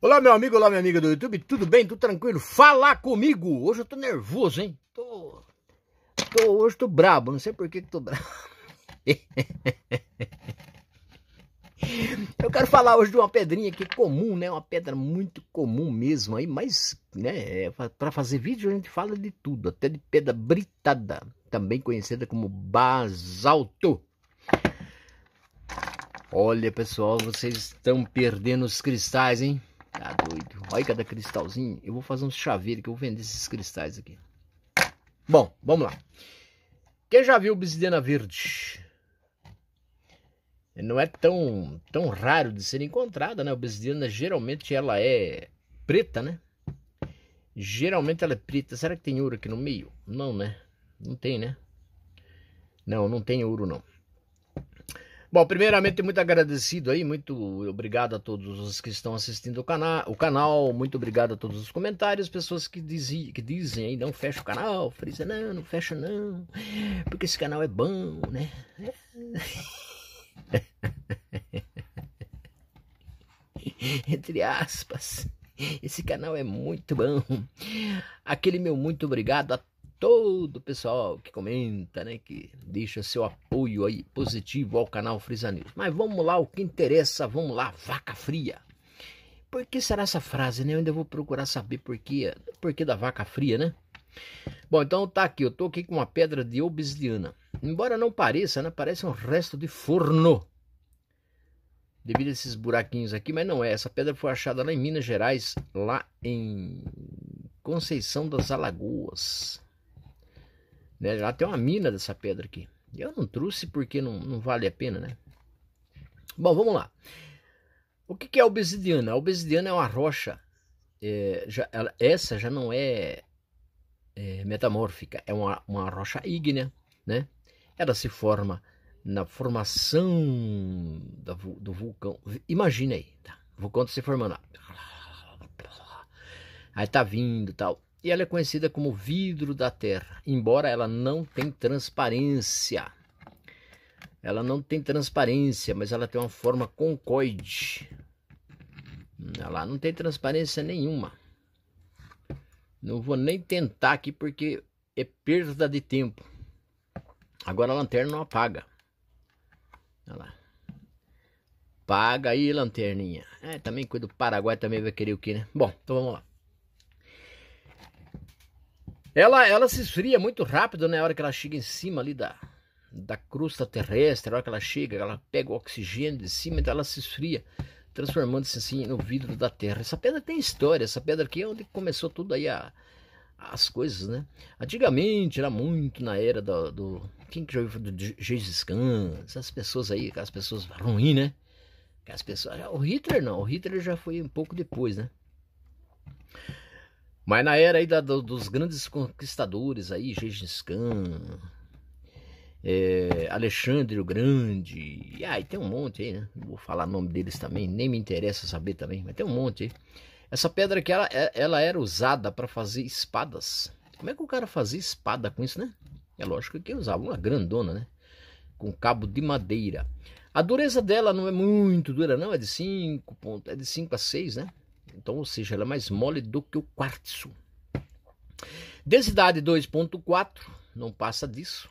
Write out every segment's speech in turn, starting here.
Olá, meu amigo, olá, minha amiga do YouTube, tudo bem? Tudo tranquilo? Fala comigo! Hoje eu tô nervoso, hein? Tô. tô hoje tô brabo, não sei por que, que tô brabo. eu quero falar hoje de uma pedrinha que é comum, né? Uma pedra muito comum mesmo aí, mas, né, é, para fazer vídeo a gente fala de tudo, até de pedra britada, também conhecida como basalto. Olha, pessoal, vocês estão perdendo os cristais, hein? Tá doido. Olha cada cristalzinho. Eu vou fazer uns chaveiros que eu vou vender esses cristais aqui. Bom, vamos lá. Quem já viu obsidiana verde? Não é tão, tão raro de ser encontrada, né? Obsidiana geralmente ela é preta, né? Geralmente ela é preta. Será que tem ouro aqui no meio? Não, né? Não tem, né? Não, não tem ouro não. Bom, primeiramente, muito agradecido aí, muito obrigado a todos os que estão assistindo o, cana o canal, muito obrigado a todos os comentários, pessoas que, dizem, que dizem aí, não fecha o canal, frisa, não, não fecha não, porque esse canal é bom, né? Entre aspas, esse canal é muito bom. Aquele meu muito obrigado a todo o pessoal que comenta, né, que deixa seu apoio aí positivo ao canal Frisa News. Mas vamos lá, o que interessa, vamos lá, vaca fria. Por que será essa frase, né? Eu ainda vou procurar saber por que, por que da vaca fria, né? Bom, então tá aqui, eu tô aqui com uma pedra de obsidiana. Embora não pareça, né? Parece um resto de forno. Devido a esses buraquinhos aqui, mas não é. Essa pedra foi achada lá em Minas Gerais, lá em Conceição das Alagoas. Né? Lá tem uma mina dessa pedra aqui. Eu não trouxe porque não, não vale a pena, né? Bom, vamos lá. O que, que é a obsidiana? A obsidiana é uma rocha. É, já, ela, essa já não é, é metamórfica, é uma, uma rocha ígnea, né? Ela se forma na formação da, do vulcão. Imagina aí, tá? O vulcão tá se formando. Aí tá vindo tal e ela é conhecida como vidro da terra, embora ela não tenha transparência. Ela não tem transparência, mas ela tem uma forma concoide. Ela não tem transparência nenhuma. Não vou nem tentar aqui porque é perda de tempo. Agora a lanterna não apaga. Olha lá. Paga aí, lanterninha. É, também cuido do Paraguai também vai querer o quê, né? Bom, então vamos lá. Ela, ela se esfria muito rápido, né? A hora que ela chega em cima ali da, da crosta terrestre, a hora que ela chega, ela pega o oxigênio de cima, então ela se esfria, transformando-se assim no vidro da terra. Essa pedra tem história, essa pedra aqui é onde começou tudo aí a, as coisas, né? Antigamente era muito na era do. do quem que já ouviu do Jesus Khan? Essas pessoas aí, aquelas pessoas ruins, né? Aquelas pessoas. O Hitler não, o Hitler já foi um pouco depois, né? Mas na era aí da, dos grandes conquistadores aí, Gengis Khan, é, Alexandre o Grande, e aí tem um monte aí, né? vou falar o nome deles também, nem me interessa saber também, mas tem um monte aí. Essa pedra aqui, ela, é, ela era usada para fazer espadas. Como é que o cara fazia espada com isso, né? É lógico que usava uma grandona, né? Com cabo de madeira. A dureza dela não é muito dura, não, é de 5 ponto, é de 5 a 6, né? Então, ou seja, ela é mais mole do que o quartzo. Densidade 2.4, não passa disso.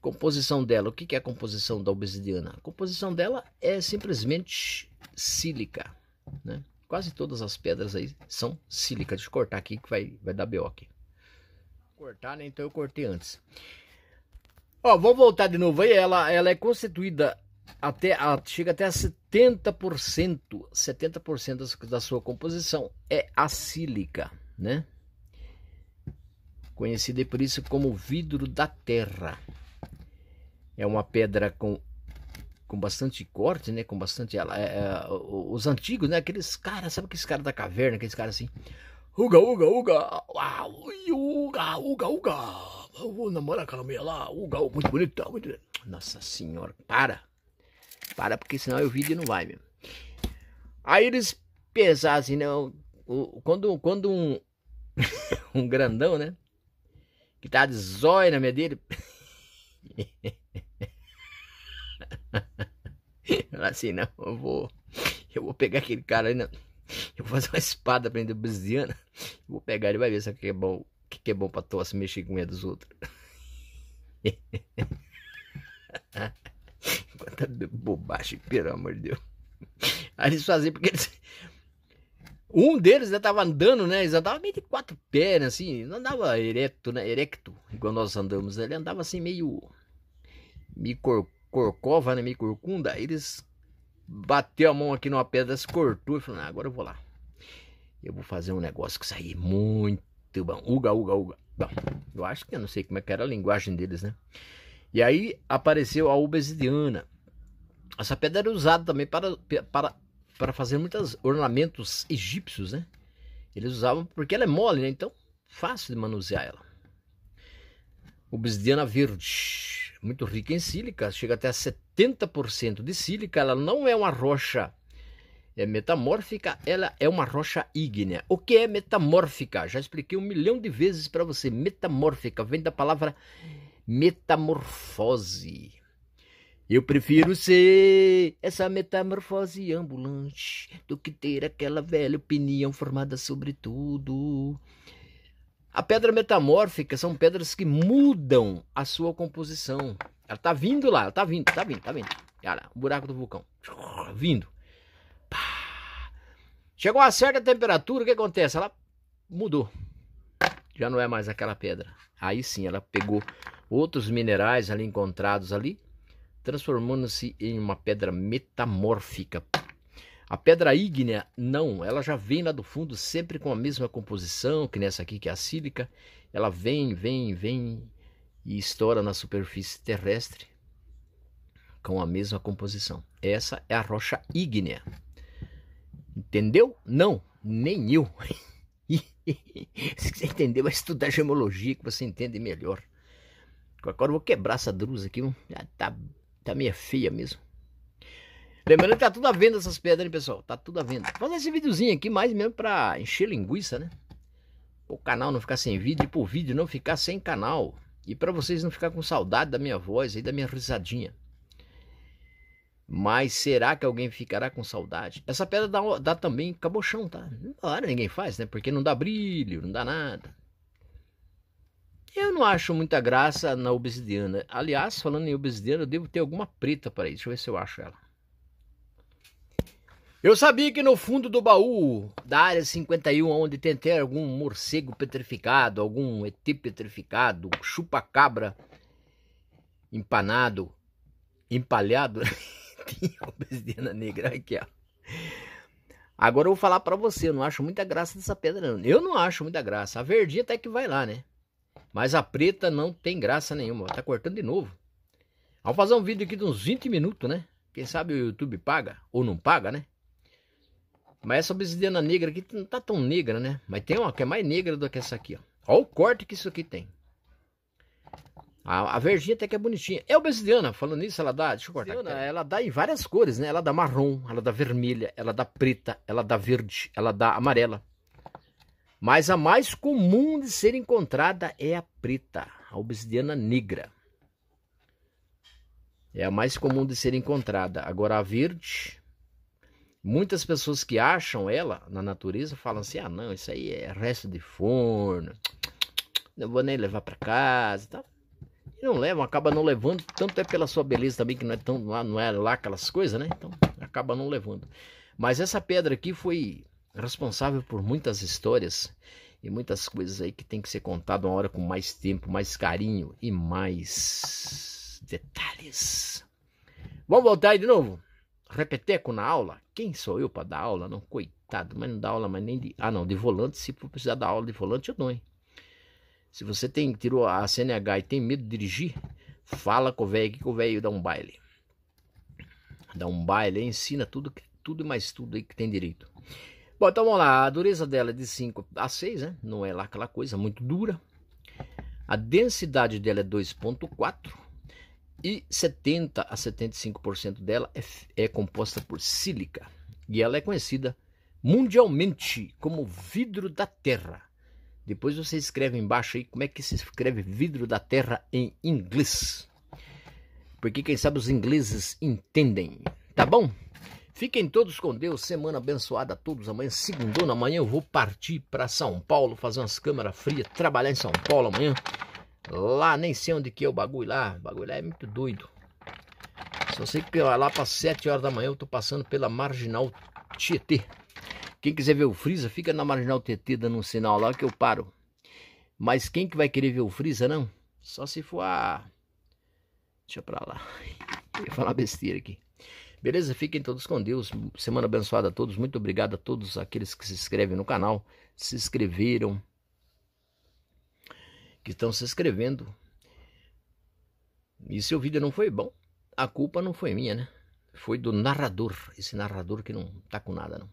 Composição dela, o que é a composição da obsidiana? A composição dela é simplesmente sílica, né? Quase todas as pedras aí são sílica. Deixa eu cortar aqui que vai, vai dar BO aqui. Cortar, né? Então eu cortei antes. Ó, vamos voltar de novo aí. Ela, ela é constituída até a, chega até a 70%, 70% da sua composição é a sílica, né? Conhecida por isso como vidro da terra. É uma pedra com com bastante corte, né? Com bastante ela, é, é, os antigos, né? Aqueles caras, sabe aqueles caras da caverna, aqueles caras assim, uga uga uga, uau, uga uga uga, eu vou namorar aquela meia lá, uga, muito bonita, muito. Nossa senhora, para. Para, porque senão o vídeo não vai mesmo. Aí eles pensaram assim, né? Quando, quando um, um grandão, né? Que tá de zóio na minha dele. Fala assim, não, eu vou. Eu vou pegar aquele cara aí, não. Eu vou fazer uma espada pra ele obsidiana. Vou pegar ele, vai ver se é que é bom. que, que é bom pra tosse mexer com a dos outros. quanta tá bobagem, pelo amor de Deus. Aí eles faziam porque eles... Um deles, já né, tava andando, né? Eles andavam meio de quatro pernas, assim. Não andava erecto, né? Erecto, igual nós andamos, né? Ele andava assim meio... Meio cor... corcova, né? Meio corcunda. Aí eles... Bateu a mão aqui numa pedra, se cortou e falou, ah, agora eu vou lá. Eu vou fazer um negócio que sair é muito bom. Uga, uga, uga. Bom, eu acho que eu não sei como é que era a linguagem deles, né? E aí apareceu a obsidiana. Essa pedra era usada também para, para, para fazer muitos ornamentos egípcios, né? Eles usavam porque ela é mole, né? Então, fácil de manusear ela. Obsidiana verde, muito rica em sílica, chega até a 70% de sílica. Ela não é uma rocha é metamórfica, ela é uma rocha ígnea. O que é metamórfica? Já expliquei um milhão de vezes para você. Metamórfica vem da palavra metamorfose. Eu prefiro ser essa metamorfose ambulante do que ter aquela velha opinião formada sobre tudo. A pedra metamórfica são pedras que mudam a sua composição. Ela tá vindo lá, ela tá vindo, tá vindo, tá vindo. Olha o buraco do vulcão. Vindo. Pá. Chegou a certa temperatura, o que acontece? Ela mudou. Já não é mais aquela pedra. Aí sim, ela pegou outros minerais ali encontrados ali, transformando-se em uma pedra metamórfica. A pedra ígnea, não, ela já vem lá do fundo sempre com a mesma composição, que nessa aqui que é a sílica, ela vem, vem, vem e estoura na superfície terrestre com a mesma composição. Essa é a rocha ígnea. Entendeu? Não, nem eu. Se você entendeu vai estudar gemologia que você entende melhor. Agora eu vou quebrar essa drusa aqui, já tá, tá meio feia mesmo. Lembrando que tá tudo à venda essas pedras, hein, pessoal? Tá tudo à venda. Vou fazer esse videozinho aqui mais mesmo pra encher linguiça, né? O canal não ficar sem vídeo e pro vídeo não ficar sem canal. E para vocês não ficar com saudade da minha voz e da minha risadinha. Mas será que alguém ficará com saudade? Essa pedra dá, dá também cabochão, tá? Claro, ninguém faz, né? Porque não dá brilho, não dá nada. Eu não acho muita graça na obsidiana. Aliás, falando em obsidiana, eu devo ter alguma preta para isso. Deixa eu ver se eu acho ela. Eu sabia que no fundo do baú da área 51, onde tem até algum morcego petrificado, algum ET petrificado, chupa-cabra empanado, empalhado, tinha obsidiana negra aqui, ó. Agora eu vou falar para você, eu não acho muita graça dessa pedra não. Eu não acho muita graça. A verdinha até que vai lá, né? Mas a preta não tem graça nenhuma. Tá cortando de novo. Vamos fazer um vídeo aqui de uns 20 minutos, né? Quem sabe o YouTube paga ou não paga, né? Mas essa obsidiana negra aqui não tá tão negra, né? Mas tem uma que é mais negra do que essa aqui, ó. Olha o corte que isso aqui tem. A, a verginha até que é bonitinha. É obsidiana, falando nisso, ela dá. Deixa eu cortar. Obsidiana, ela dá em várias cores, né? Ela dá marrom, ela dá vermelha, ela dá preta, ela dá verde, ela dá amarela mas a mais comum de ser encontrada é a preta, a obsidiana negra. É a mais comum de ser encontrada. Agora a verde, muitas pessoas que acham ela na natureza falam assim: "Ah, não, isso aí é resto de forno. Não vou nem levar para casa", tá? não levam, acaba não levando, tanto é pela sua beleza também que não é tão não é lá aquelas coisas, né? Então, acaba não levando. Mas essa pedra aqui foi responsável por muitas histórias e muitas coisas aí que tem que ser contado uma hora com mais tempo, mais carinho e mais detalhes. Vamos voltar aí de novo? Repeteco na aula? Quem sou eu para dar aula? Não, coitado, mas não dá aula, mas nem de. Ah, não, de volante. Se for precisar dar aula de volante, eu dou, hein? Se você tem tirou a CNH e tem medo de dirigir, fala com o velho que o velho dá um baile. Dá um baile, ensina tudo, tudo mais tudo aí que tem direito. Bom, então vamos lá. A dureza dela é de 5 a 6, né? Não é lá aquela coisa é muito dura. A densidade dela é 2,4 e 70 a 75% dela é, é composta por sílica. E ela é conhecida mundialmente como vidro da terra. Depois você escreve embaixo aí como é que se escreve vidro da terra em inglês. Porque quem sabe os ingleses entendem, tá bom? Fiquem todos com Deus, semana abençoada a todos. Amanhã, segunda, amanhã eu vou partir para São Paulo, fazer umas câmeras frias, trabalhar em São Paulo amanhã. Lá, nem sei onde que é o bagulho lá. O bagulho lá é muito doido. Só sei que lá para 7 horas da manhã eu tô passando pela Marginal Tietê. Quem quiser ver o Freeza, fica na Marginal Tietê dando um sinal lá que eu paro. Mas quem que vai querer ver o Freeza, não? Só se for a... Ah, deixa pra lá. Eu ia falar besteira aqui. Beleza? Fiquem todos com Deus. Semana abençoada a todos. Muito obrigado a todos aqueles que se inscrevem no canal, se inscreveram, que estão se inscrevendo. E se o vídeo não foi bom, a culpa não foi minha, né? Foi do narrador, esse narrador que não tá com nada, não.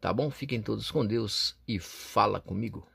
Tá bom? Fiquem todos com Deus e fala comigo.